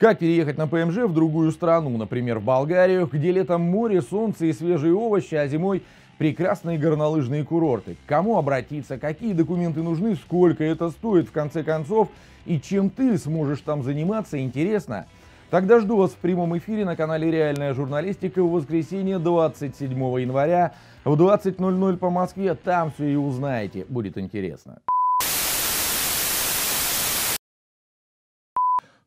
Как переехать на ПМЖ в другую страну, например, в Болгарию, где летом море, солнце и свежие овощи, а зимой прекрасные горнолыжные курорты. К кому обратиться, какие документы нужны, сколько это стоит в конце концов и чем ты сможешь там заниматься, интересно? Тогда жду вас в прямом эфире на канале «Реальная журналистика» в воскресенье 27 января в 20.00 по Москве. Там все и узнаете, будет интересно.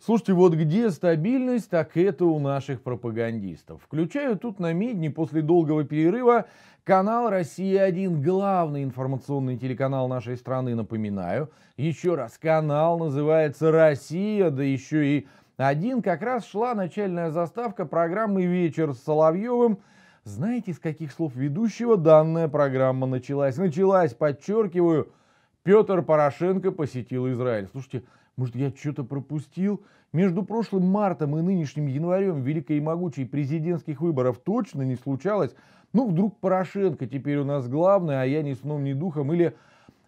Слушайте, вот где стабильность, так это у наших пропагандистов. Включаю тут на медне после долгого перерыва канал «Россия-1», главный информационный телеканал нашей страны, напоминаю. Еще раз, канал называется «Россия», да еще и один как раз шла начальная заставка программы «Вечер с Соловьевым». Знаете, с каких слов ведущего данная программа началась? Началась, подчеркиваю, Петр Порошенко посетил Израиль. Слушайте, может, я что-то пропустил? Между прошлым мартом и нынешним январем великой и могучей президентских выборов точно не случалось. Ну, вдруг Порошенко теперь у нас главный, а я ни сном, ни духом. Или,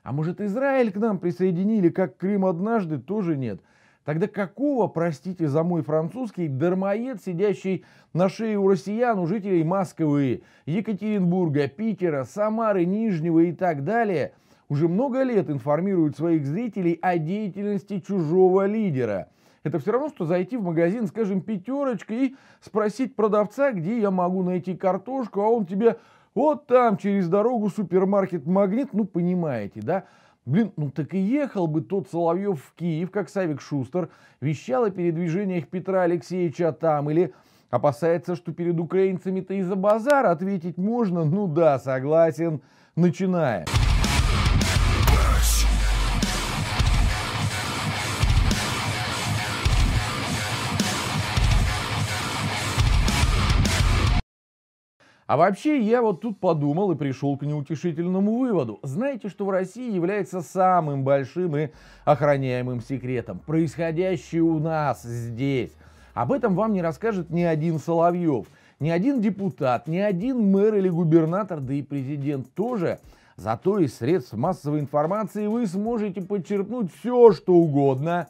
а может, Израиль к нам присоединили, как Крым однажды, тоже нет. Тогда какого, простите за мой французский, дармоед, сидящий на шее у россиян, у жителей Москвы, Екатеринбурга, Питера, Самары, Нижнего и так далее – уже много лет информирует своих зрителей о деятельности чужого лидера. Это все равно, что зайти в магазин, скажем, пятерочкой, и спросить продавца, где я могу найти картошку, а он тебе вот там через дорогу супермаркет «Магнит», ну понимаете, да? Блин, ну так и ехал бы тот Соловьев в Киев, как Савик Шустер, вещал о передвижениях Петра Алексеевича там, или опасается, что перед украинцами-то и за базар ответить можно, ну да, согласен, начинаем. А вообще, я вот тут подумал и пришел к неутешительному выводу. Знаете, что в России является самым большим и охраняемым секретом? Происходящее у нас здесь. Об этом вам не расскажет ни один Соловьев, ни один депутат, ни один мэр или губернатор, да и президент тоже. Зато из средств массовой информации вы сможете подчеркнуть все, что угодно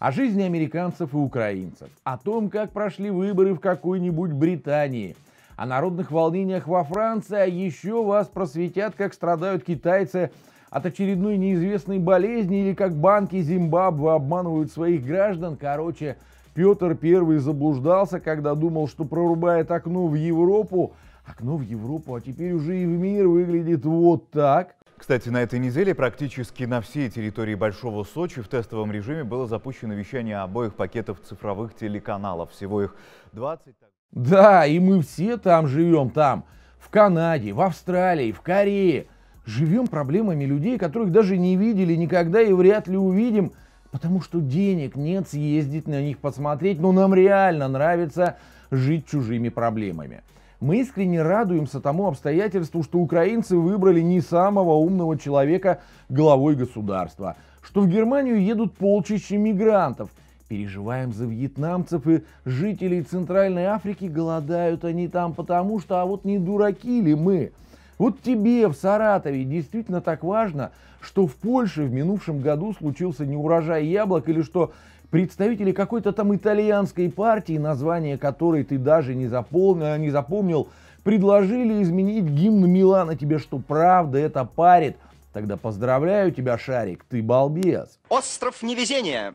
о жизни американцев и украинцев, о том, как прошли выборы в какой-нибудь Британии – о народных волнениях во Франции, а еще вас просветят, как страдают китайцы от очередной неизвестной болезни или как банки Зимбабве обманывают своих граждан. Короче, Петр Первый заблуждался, когда думал, что прорубает окно в Европу. Окно в Европу, а теперь уже и в мир выглядит вот так – кстати, на этой неделе практически на всей территории Большого Сочи в тестовом режиме было запущено вещание обоих пакетов цифровых телеканалов. Всего их 20. Да, и мы все там живем, там, в Канаде, в Австралии, в Корее. Живем проблемами людей, которых даже не видели никогда и вряд ли увидим, потому что денег нет съездить на них посмотреть, но нам реально нравится жить чужими проблемами. Мы искренне радуемся тому обстоятельству, что украинцы выбрали не самого умного человека главой государства, что в Германию едут полчища мигрантов – переживаем за вьетнамцев и жителей Центральной Африки, голодают они там потому, что а вот не дураки ли мы? Вот тебе в Саратове действительно так важно, что в Польше в минувшем году случился неурожай яблок или что представители какой-то там итальянской партии, название которой ты даже не, заполнил, э, не запомнил, предложили изменить гимн Милана. Тебе что, правда это парит? Тогда поздравляю тебя, Шарик, ты балбес. Остров невезения.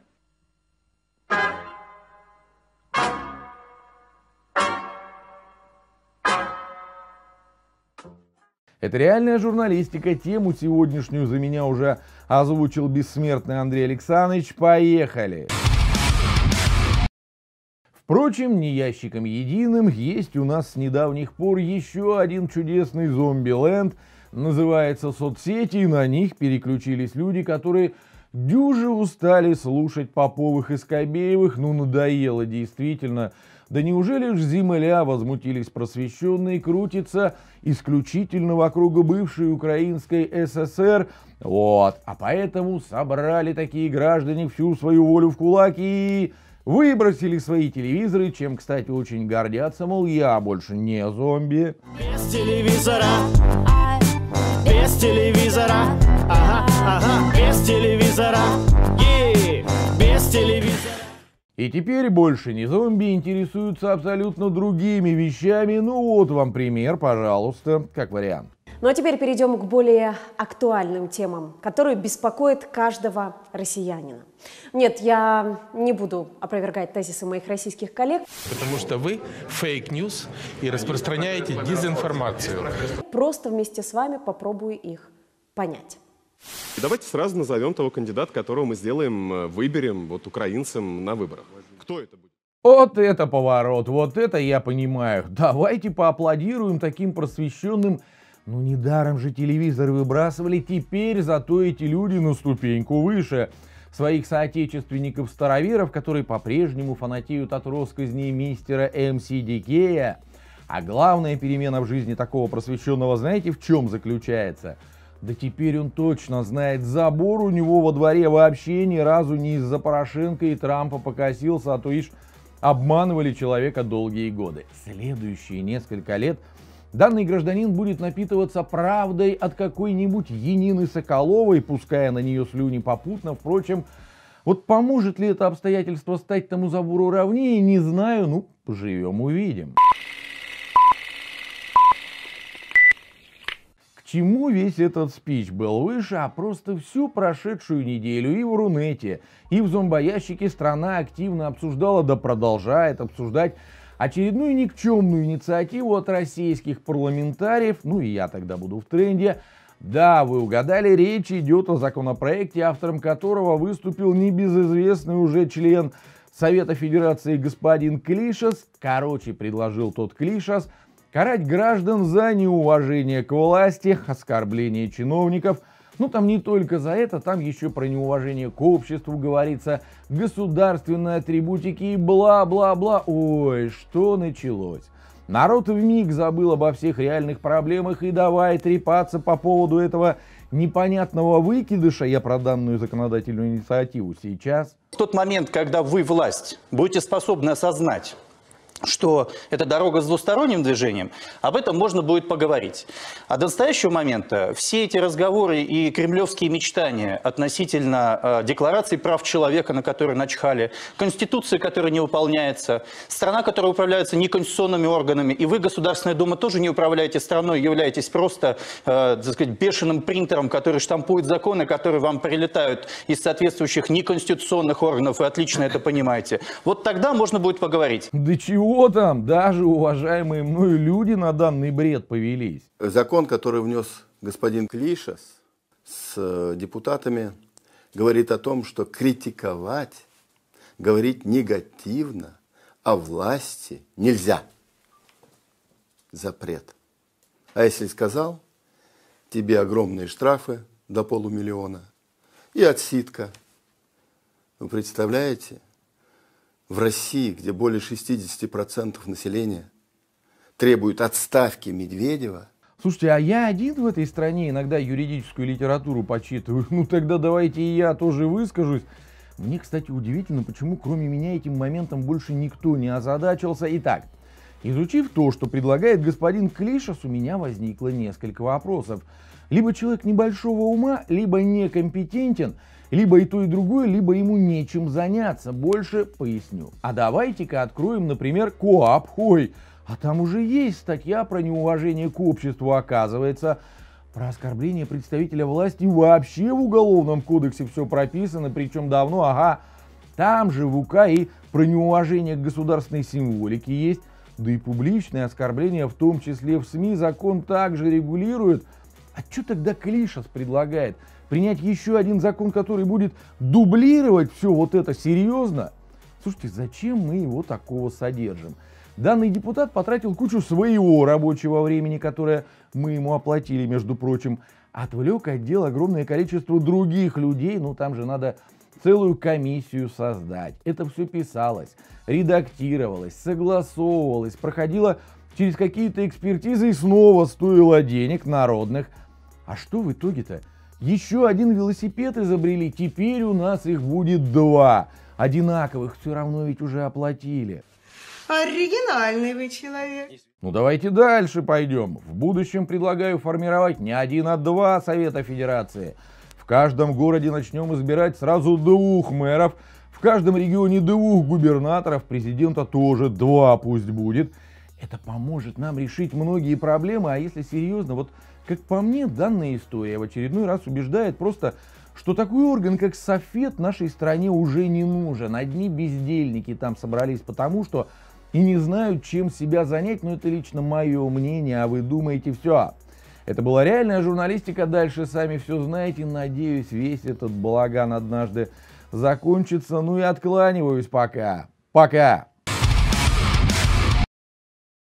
Это реальная журналистика. Тему сегодняшнюю за меня уже озвучил бессмертный Андрей Александрович. Поехали! Впрочем, не ящиком единым есть у нас с недавних пор еще один чудесный зомби-ленд. Называется соцсети, и на них переключились люди, которые дюже устали слушать Поповых и Скобеевых. Ну, надоело действительно да неужели ж земля, возмутились просвещенные, крутится исключительно вокруг бывшей Украинской ССР? Вот, а поэтому собрали такие граждане всю свою волю в кулак и выбросили свои телевизоры, чем, кстати, очень гордятся, мол, я больше не зомби. Без телевизора, без телевизора, ага, ага, без телевизора. И теперь больше не зомби интересуются абсолютно другими вещами. Ну вот вам пример, пожалуйста, как вариант. Ну а теперь перейдем к более актуальным темам, которые беспокоят каждого россиянина. Нет, я не буду опровергать тезисы моих российских коллег. Потому что вы фейк-ньюс и распространяете дезинформацию. Просто вместе с вами попробую их понять. И давайте сразу назовем того кандидата, которого мы сделаем, э, выберем вот украинцам на выборах. Кто это будет? Вот это поворот, вот это я понимаю. Давайте поаплодируем таким просвещенным. Ну недаром же телевизор выбрасывали, теперь зато эти люди на ступеньку выше. Своих соотечественников-староверов, которые по-прежнему фанатеют от росказней мистера МС Дикея. А главная перемена в жизни такого просвещенного, знаете, в чем заключается – да теперь он точно знает, забор у него во дворе вообще ни разу не из-за Порошенко и Трампа покосился, а то ишь обманывали человека долгие годы. Следующие несколько лет данный гражданин будет напитываться правдой от какой-нибудь Енины Соколовой, пуская на нее слюни попутно, впрочем, вот поможет ли это обстоятельство стать тому забору ровнее, не знаю, ну, живем увидим. чему весь этот спич был выше, а просто всю прошедшую неделю и в Рунете, и в зомбоящике страна активно обсуждала, да продолжает обсуждать очередную никчемную инициативу от российских парламентариев, ну и я тогда буду в тренде, да, вы угадали, речь идет о законопроекте, автором которого выступил небезызвестный уже член Совета Федерации господин Клишас. Короче, предложил тот Клишас. Карать граждан за неуважение к власти, оскорбление чиновников – ну, там не только за это, там еще про неуважение к обществу говорится, государственные атрибутики и бла-бла-бла. Ой, что началось? Народ в миг забыл обо всех реальных проблемах и давай трепаться по поводу этого непонятного выкидыша, я про данную законодательную инициативу сейчас. В тот момент, когда вы власть будете способны осознать, что это дорога с двусторонним движением, об этом можно будет поговорить. А до настоящего момента все эти разговоры и кремлевские мечтания относительно э, декларации прав человека, на которые начхали, конституции, которая не выполняется, страна, которая управляется неконституционными органами, и вы, Государственная Дума, тоже не управляете страной, являетесь просто, э, так сказать, бешеным принтером, который штампует законы, которые вам прилетают из соответствующих неконституционных органов, вы отлично это понимаете. Вот тогда можно будет поговорить. Да чего? чего там, даже уважаемые мною люди на данный бред повелись. Закон, который внес господин Клишас с э, депутатами, говорит о том, что критиковать, говорить негативно о власти нельзя. Запрет. А если сказал, тебе огромные штрафы до полумиллиона и отсидка. Вы представляете? в России, где более 60% населения требует отставки Медведева. Слушайте, а я один в этой стране иногда юридическую литературу почитываю. Ну тогда давайте и я тоже выскажусь. Мне, кстати, удивительно, почему кроме меня этим моментом больше никто не озадачился. Итак, изучив то, что предлагает господин Клишес, у меня возникло несколько вопросов. Либо человек небольшого ума, либо некомпетентен – либо и то, и другое, либо ему нечем заняться. Больше поясню. А давайте-ка откроем, например, КОАП. Ой, а там уже есть статья про неуважение к обществу, оказывается. Про оскорбление представителя власти вообще в Уголовном кодексе все прописано, причем давно, ага. Там же в УК и про неуважение к государственной символике есть, да и публичное оскорбление, в том числе в СМИ, закон также регулирует – а что тогда Клишас предлагает? Принять еще один закон, который будет дублировать все вот это серьезно? Слушайте, зачем мы его такого содержим? Данный депутат потратил кучу своего рабочего времени, которое мы ему оплатили, между прочим. Отвлек от дел огромное количество других людей, ну там же надо целую комиссию создать. Это все писалось, редактировалось, согласовывалось, проходило через какие-то экспертизы и снова стоило денег народных а что в итоге-то? Еще один велосипед изобрели, теперь у нас их будет два. Одинаковых все равно ведь уже оплатили. Оригинальный вы человек. Ну давайте дальше пойдем. В будущем предлагаю формировать не один, а два Совета Федерации. В каждом городе начнем избирать сразу двух мэров, в каждом регионе двух губернаторов, президента тоже два пусть будет. Это поможет нам решить многие проблемы, а если серьезно, вот как по мне, данная история в очередной раз убеждает просто, что такой орган, как Софет, нашей стране уже не нужен. Одни бездельники там собрались потому, что и не знают, чем себя занять, но это лично мое мнение, а вы думаете все. Это была реальная журналистика, дальше сами все знаете. Надеюсь, весь этот балаган однажды закончится. Ну и откланиваюсь пока. Пока!